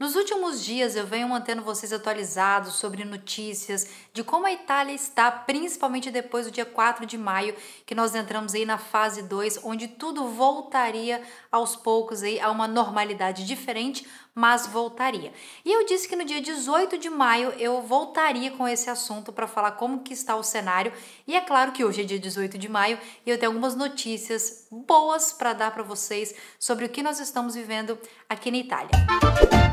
Nos últimos dias eu venho mantendo vocês atualizados sobre notícias de como a Itália está, principalmente depois do dia 4 de maio, que nós entramos aí na fase 2, onde tudo voltaria aos poucos aí a uma normalidade diferente, mas voltaria. E eu disse que no dia 18 de maio eu voltaria com esse assunto para falar como que está o cenário. E é claro que hoje é dia 18 de maio e eu tenho algumas notícias boas para dar para vocês sobre o que nós estamos vivendo aqui na Itália. Música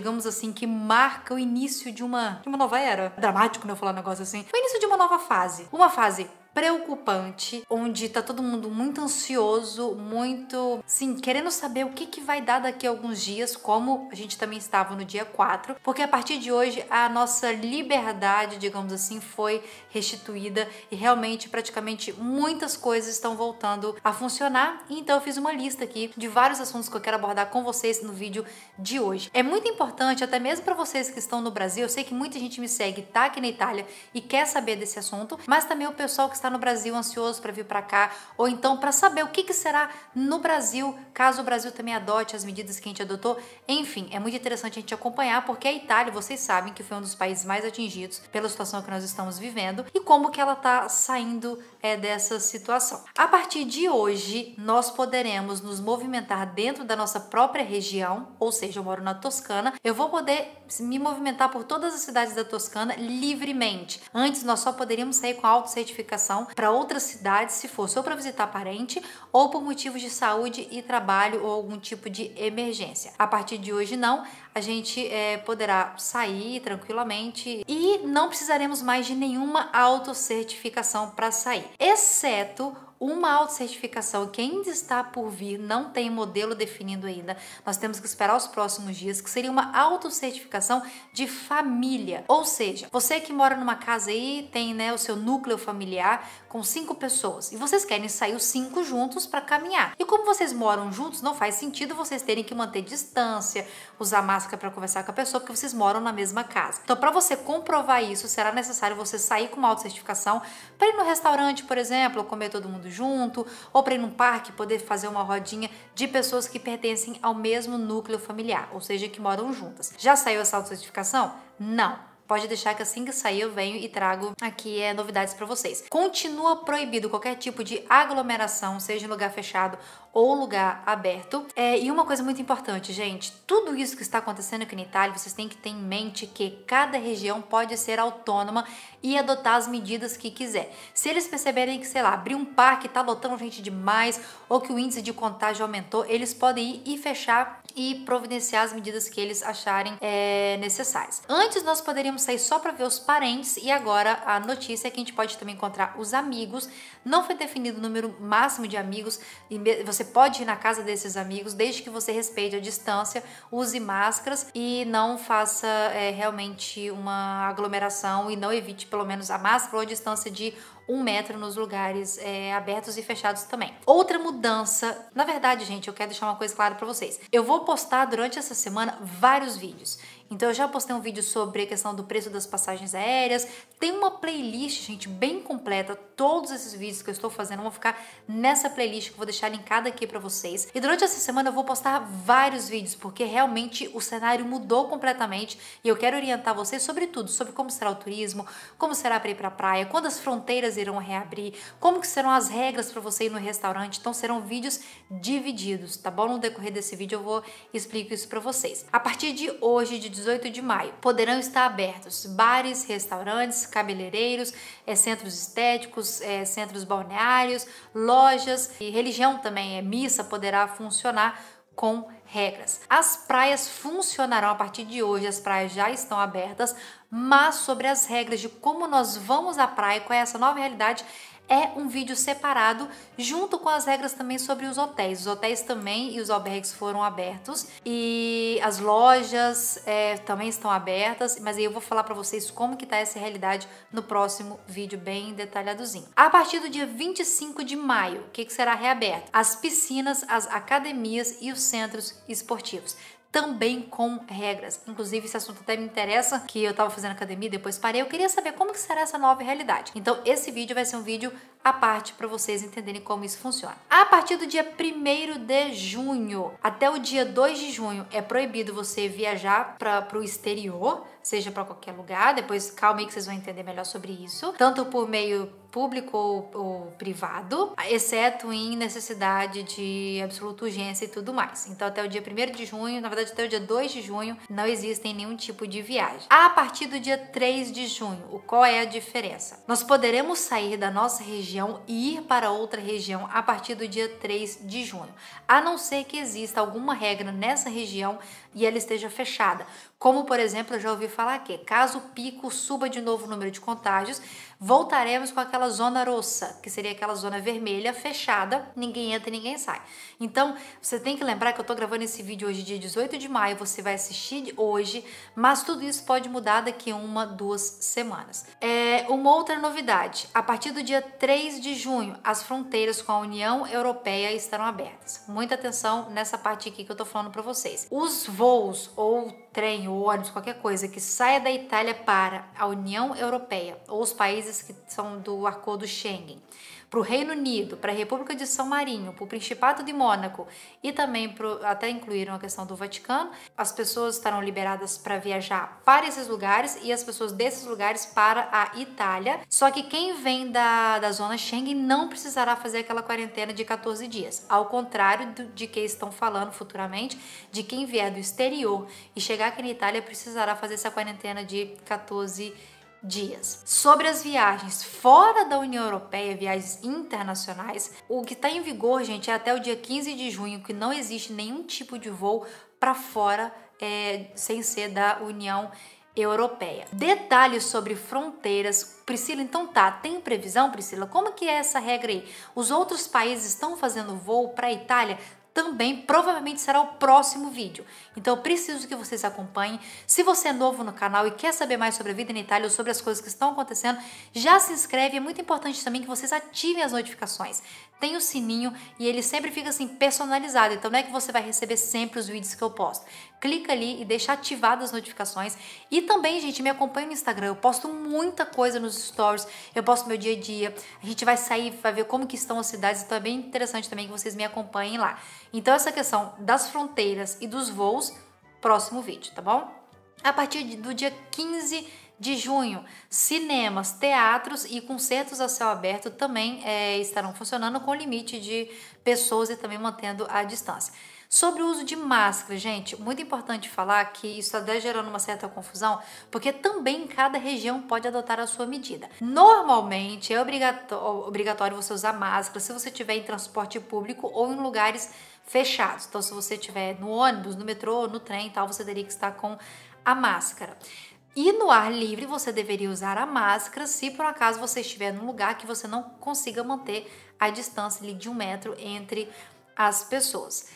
digamos assim, que marca o início de uma, de uma nova era. dramático, né? Eu falar um negócio assim. O início de uma nova fase. Uma fase preocupante, onde tá todo mundo muito ansioso, muito, sim, querendo saber o que, que vai dar daqui a alguns dias, como a gente também estava no dia 4, porque a partir de hoje a nossa liberdade, digamos assim, foi restituída e realmente praticamente muitas coisas estão voltando a funcionar. Então eu fiz uma lista aqui de vários assuntos que eu quero abordar com vocês no vídeo de hoje. É muito importante, até mesmo para vocês que estão no Brasil, eu sei que muita gente me segue, tá aqui na Itália e quer saber desse assunto, mas também o pessoal que está no Brasil ansioso para vir para cá, ou então para saber o que, que será no Brasil, caso o Brasil também adote as medidas que a gente adotou. Enfim, é muito interessante a gente acompanhar, porque a Itália, vocês sabem que foi um dos países mais atingidos pela situação que nós estamos vivendo e como que ela está saindo é, dessa situação. A partir de hoje, nós poderemos nos movimentar dentro da nossa própria região, ou seja, eu moro na Toscana, eu vou poder me movimentar por todas as cidades da Toscana livremente. Antes, nós só poderíamos sair com auto-certificação para outras cidades, se fosse ou para visitar parente ou por motivos de saúde e trabalho ou algum tipo de emergência. A partir de hoje, não, a gente é, poderá sair tranquilamente e não precisaremos mais de nenhuma autocertificação para sair, exceto uma autocertificação que ainda está por vir, não tem modelo definido ainda. Nós temos que esperar os próximos dias, que seria uma autocertificação de família. Ou seja, você que mora numa casa aí, tem né, o seu núcleo familiar com cinco pessoas e vocês querem sair os cinco juntos para caminhar. E como vocês moram juntos, não faz sentido vocês terem que manter distância, usar máscara para conversar com a pessoa, porque vocês moram na mesma casa. Então, para você comprovar isso, será necessário você sair com uma autocertificação para ir no restaurante, por exemplo, comer todo mundo junto, ou para ir num parque poder fazer uma rodinha de pessoas que pertencem ao mesmo núcleo familiar, ou seja, que moram juntas. Já saiu essa auto-certificação? Não. Pode deixar que assim que sair eu venho e trago aqui é, novidades para vocês. Continua proibido qualquer tipo de aglomeração, seja em lugar fechado ou lugar aberto. É, e uma coisa muito importante, gente, tudo isso que está acontecendo aqui na Itália, vocês têm que ter em mente que cada região pode ser autônoma e adotar as medidas que quiser. Se eles perceberem que, sei lá, abrir um parque está lotando gente demais ou que o índice de contágio aumentou, eles podem ir e fechar e providenciar as medidas que eles acharem é, necessárias. Antes nós poderíamos sair só para ver os parentes e agora a notícia é que a gente pode também encontrar os amigos. Não foi definido o número máximo de amigos, você você pode ir na casa desses amigos, desde que você respeite a distância, use máscaras e não faça é, realmente uma aglomeração e não evite pelo menos a máscara ou a distância de um metro nos lugares é, abertos e fechados também. Outra mudança, na verdade, gente, eu quero deixar uma coisa clara para vocês. Eu vou postar durante essa semana vários vídeos. Então eu já postei um vídeo sobre a questão do preço das passagens aéreas. Tem uma playlist, gente, bem completa. Todos esses vídeos que eu estou fazendo vão ficar nessa playlist que eu vou deixar linkada aqui para vocês. E durante essa semana eu vou postar vários vídeos, porque realmente o cenário mudou completamente e eu quero orientar vocês sobre tudo, sobre como será o turismo, como será para ir para a praia, quando as fronteiras irão reabrir, como que serão as regras para você ir no restaurante. Então serão vídeos divididos, tá bom? No decorrer desse vídeo eu vou explicar isso para vocês. A partir de hoje, de 18 de maio. Poderão estar abertos bares, restaurantes, cabeleireiros, é, centros estéticos, é, centros balneários, lojas e religião também, é missa poderá funcionar com regras. As praias funcionarão a partir de hoje, as praias já estão abertas, mas sobre as regras de como nós vamos à praia com é essa nova realidade é um vídeo separado, junto com as regras também sobre os hotéis. Os hotéis também e os albergues foram abertos e as lojas é, também estão abertas, mas aí eu vou falar para vocês como que tá essa realidade no próximo vídeo bem detalhadozinho. A partir do dia 25 de maio, o que, que será reaberto? As piscinas, as academias e os centros esportivos também com regras. Inclusive, esse assunto até me interessa, que eu estava fazendo academia e depois parei. Eu queria saber como que será essa nova realidade. Então, esse vídeo vai ser um vídeo à parte para vocês entenderem como isso funciona. A partir do dia 1 de junho até o dia 2 de junho é proibido você viajar para o exterior seja para qualquer lugar. Depois, calma aí que vocês vão entender melhor sobre isso. Tanto por meio público ou, ou, privado, exceto em necessidade de absoluta urgência e tudo mais. Então, até o dia 1 de junho, na verdade, até o dia 2 de junho, não existem nenhum tipo de viagem. A partir do dia 3 de junho, o qual é a diferença? Nós poderemos sair da nossa região e ir para outra região a partir do dia 3 de junho, a não ser que exista alguma regra nessa região e ela esteja fechada. Como, por exemplo, eu já ouvi falar que caso o pico suba de novo o número de contágios, voltaremos com aquela zona roça, que seria aquela zona vermelha fechada, ninguém entra e ninguém sai. Então, você tem que lembrar que eu tô gravando esse vídeo hoje, dia 18 de maio, você vai assistir hoje, mas tudo isso pode mudar daqui uma, duas semanas. É, uma outra novidade, a partir do dia 3 de junho, as fronteiras com a União Europeia estarão abertas. Muita atenção nessa parte aqui que eu tô falando para vocês. Os voos ou trem, o ônibus, qualquer coisa que saia da Itália para a União Europeia ou os países que são do acordo Schengen para o Reino Unido, para a República de São Marinho, para o Principado de Mônaco e também pro, até incluíram a questão do Vaticano, as pessoas estarão liberadas para viajar para esses lugares e as pessoas desses lugares para a Itália. Só que quem vem da, da zona Schengen não precisará fazer aquela quarentena de 14 dias, ao contrário do, de que estão falando futuramente, de quem vier do exterior e chegar aqui na Itália precisará fazer essa quarentena de 14 dias dias. Sobre as viagens fora da União Europeia, viagens internacionais, o que está em vigor, gente, é até o dia 15 de junho que não existe nenhum tipo de voo para fora é, sem ser da União Europeia. Detalhes sobre fronteiras. Priscila, então tá, tem previsão, Priscila? Como que é essa regra aí? Os outros países estão fazendo voo para a Itália? também provavelmente será o próximo vídeo. Então eu preciso que vocês acompanhem. Se você é novo no canal e quer saber mais sobre a vida na Itália ou sobre as coisas que estão acontecendo, já se inscreve. É muito importante também que vocês ativem as notificações. Tem o sininho e ele sempre fica assim personalizado. Então não é que você vai receber sempre os vídeos que eu posto clica ali e deixa ativadas as notificações. E também, gente, me acompanha no Instagram. Eu posto muita coisa nos stories, eu posto meu dia a dia. A gente vai sair, vai ver como que estão as cidades. Então é bem interessante também que vocês me acompanhem lá. Então essa questão das fronteiras e dos voos, próximo vídeo, tá bom? A partir do dia 15 de junho, cinemas, teatros e concertos a céu aberto também é, estarão funcionando com limite de pessoas e também mantendo a distância. Sobre o uso de máscara, gente, muito importante falar que isso está gerando uma certa confusão, porque também cada região pode adotar a sua medida. Normalmente é obrigatório você usar máscara se você estiver em transporte público ou em lugares fechados. Então, se você estiver no ônibus, no metrô, no trem e tal, você teria que estar com a máscara. E no ar livre você deveria usar a máscara se por acaso você estiver num lugar que você não consiga manter a distância de um metro entre as pessoas.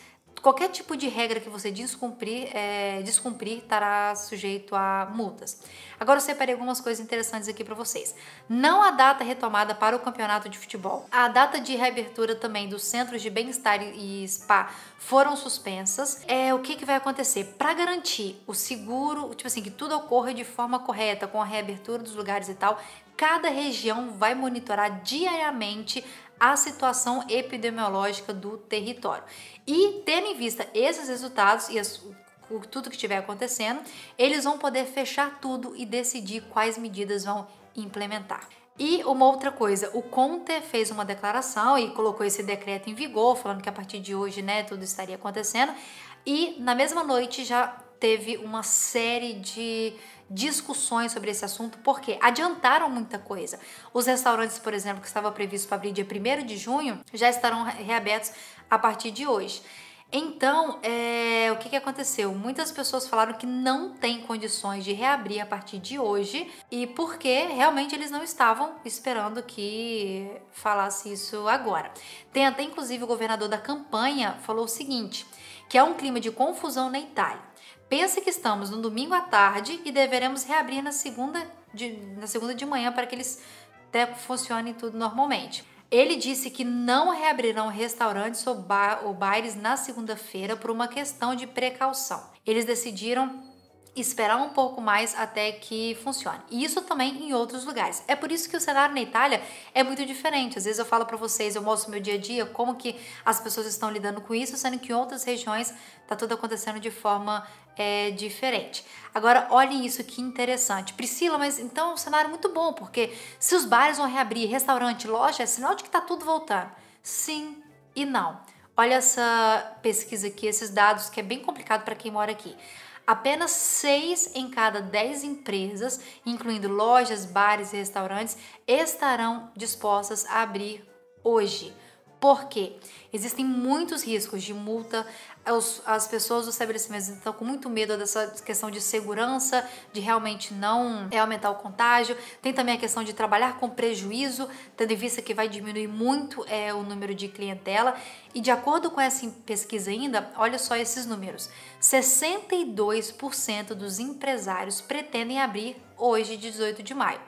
Qualquer tipo de regra que você descumprir, é, descumprir estará sujeito a multas. Agora eu separei algumas coisas interessantes aqui para vocês. Não a data retomada para o campeonato de futebol. A data de reabertura também dos centros de bem-estar e spa foram suspensas. É, o que, que vai acontecer? Para garantir o seguro, tipo assim, que tudo ocorra de forma correta, com a reabertura dos lugares e tal, cada região vai monitorar diariamente a situação epidemiológica do território. E tendo em vista esses resultados e as, tudo que estiver acontecendo, eles vão poder fechar tudo e decidir quais medidas vão implementar. E uma outra coisa, o Conte fez uma declaração e colocou esse decreto em vigor, falando que a partir de hoje, né, tudo estaria acontecendo. E na mesma noite já teve uma série de discussões sobre esse assunto, porque adiantaram muita coisa. Os restaurantes, por exemplo, que estava previsto para abrir dia 1 de junho, já estarão reabertos a partir de hoje. Então, é, o que, que aconteceu? Muitas pessoas falaram que não tem condições de reabrir a partir de hoje e porque realmente eles não estavam esperando que falasse isso agora. Tem até inclusive o governador da campanha falou o seguinte: que há um clima de confusão na Itália. Pensa que estamos no domingo à tarde e deveremos reabrir na segunda de, na segunda de manhã para que eles até funcionem tudo normalmente. Ele disse que não reabrirão restaurantes ou, ba ou bailes na segunda-feira por uma questão de precaução. Eles decidiram esperar um pouco mais até que funcione. E isso também em outros lugares. É por isso que o cenário na Itália é muito diferente. Às vezes eu falo para vocês, eu mostro meu dia a dia, como que as pessoas estão lidando com isso, sendo que em outras regiões está tudo acontecendo de forma é, diferente. Agora, olhem isso que interessante. Priscila, mas então é um cenário muito bom, porque se os bares vão reabrir, restaurante, loja, é sinal de que está tudo voltando. Sim e não. Olha essa pesquisa aqui, esses dados que é bem complicado para quem mora aqui. Apenas 6 em cada 10 empresas, incluindo lojas, bares e restaurantes, estarão dispostas a abrir hoje porque existem muitos riscos de multa. As pessoas dos estabelecimentos estão com muito medo dessa questão de segurança, de realmente não é, aumentar o contágio. Tem também a questão de trabalhar com prejuízo, tendo em vista que vai diminuir muito é, o número de clientela. E de acordo com essa pesquisa ainda, olha só esses números: 62% dos empresários pretendem abrir hoje, 18 de maio.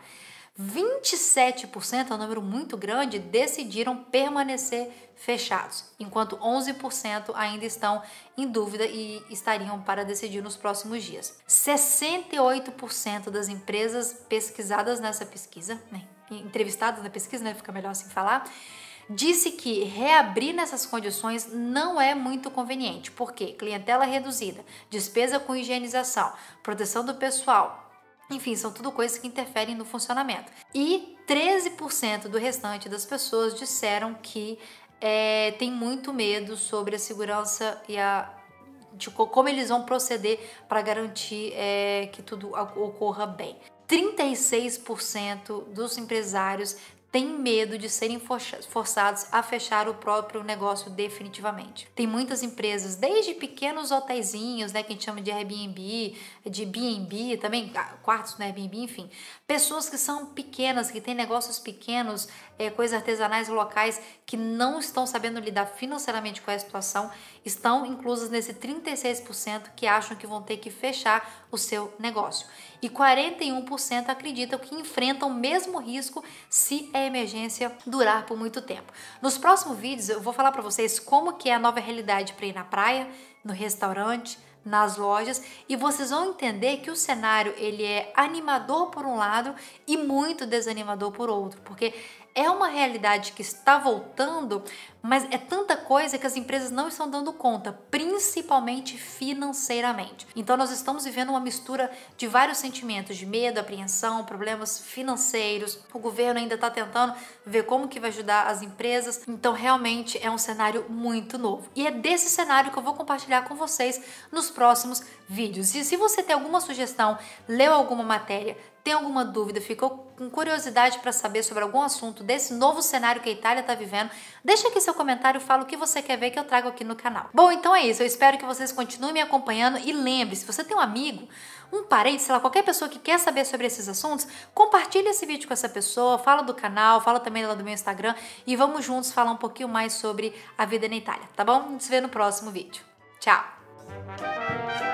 27% é um número muito grande, decidiram permanecer fechados, enquanto 11% ainda estão em dúvida e estariam para decidir nos próximos dias. 68% das empresas pesquisadas nessa pesquisa, né, entrevistadas na pesquisa, né, fica melhor assim falar, disse que reabrir nessas condições não é muito conveniente, porque clientela reduzida, despesa com higienização, proteção do pessoal, enfim, são tudo coisas que interferem no funcionamento. E 13% do restante das pessoas disseram que é, tem muito medo sobre a segurança e a de como eles vão proceder para garantir é, que tudo ocorra bem. 36% dos empresários têm medo de serem forçados a fechar o próprio negócio definitivamente. Tem muitas empresas, desde pequenos hotéisinhos, né, que a gente chama de Airbnb, de B&B, também ah, quartos no Airbnb, enfim, pessoas que são pequenas, que têm negócios pequenos, é, coisas artesanais locais que não estão sabendo lidar financeiramente com a situação, estão inclusas nesse 36% que acham que vão ter que fechar o seu negócio. E 41% acreditam que enfrentam o mesmo risco se a emergência durar por muito tempo. Nos próximos vídeos eu vou falar para vocês como que é a nova realidade para ir na praia, no restaurante, nas lojas e vocês vão entender que o cenário ele é animador por um lado e muito desanimador por outro, porque é uma realidade que está voltando, mas é tanta coisa que as empresas não estão dando conta, principalmente financeiramente. Então nós estamos vivendo uma mistura de vários sentimentos, de medo, apreensão, problemas financeiros. O governo ainda está tentando ver como que vai ajudar as empresas. Então realmente é um cenário muito novo. E é desse cenário que eu vou compartilhar com vocês nos próximos vídeos. E se você tem alguma sugestão, leu alguma matéria, tem alguma dúvida? Ficou com curiosidade para saber sobre algum assunto desse novo cenário que a Itália está vivendo? Deixa aqui seu comentário, fala o que você quer ver que eu trago aqui no canal. Bom, então é isso. Eu espero que vocês continuem me acompanhando e lembre-se, você tem um amigo, um parente, sei lá, qualquer pessoa que quer saber sobre esses assuntos, compartilha esse vídeo com essa pessoa, fala do canal, fala também lá do meu Instagram e vamos juntos falar um pouquinho mais sobre a vida na Itália, tá bom? A gente se vê no próximo vídeo. Tchau!